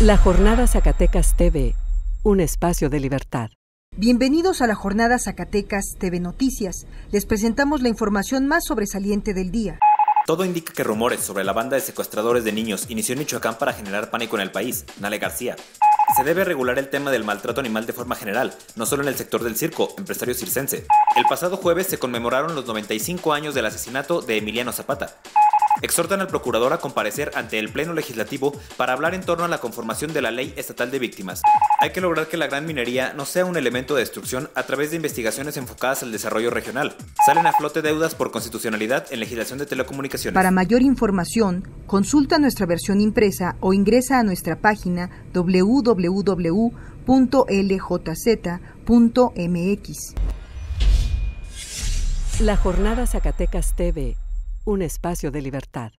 La Jornada Zacatecas TV, un espacio de libertad. Bienvenidos a la Jornada Zacatecas TV Noticias. Les presentamos la información más sobresaliente del día. Todo indica que rumores sobre la banda de secuestradores de niños inició en Michoacán para generar pánico en el país. Nale García. Se debe regular el tema del maltrato animal de forma general, no solo en el sector del circo, empresario circense. El pasado jueves se conmemoraron los 95 años del asesinato de Emiliano Zapata exhortan al procurador a comparecer ante el Pleno Legislativo para hablar en torno a la conformación de la Ley Estatal de Víctimas. Hay que lograr que la gran minería no sea un elemento de destrucción a través de investigaciones enfocadas al desarrollo regional. Salen a flote deudas por constitucionalidad en legislación de telecomunicaciones. Para mayor información, consulta nuestra versión impresa o ingresa a nuestra página www.ljz.mx. La Jornada Zacatecas TV un espacio de libertad.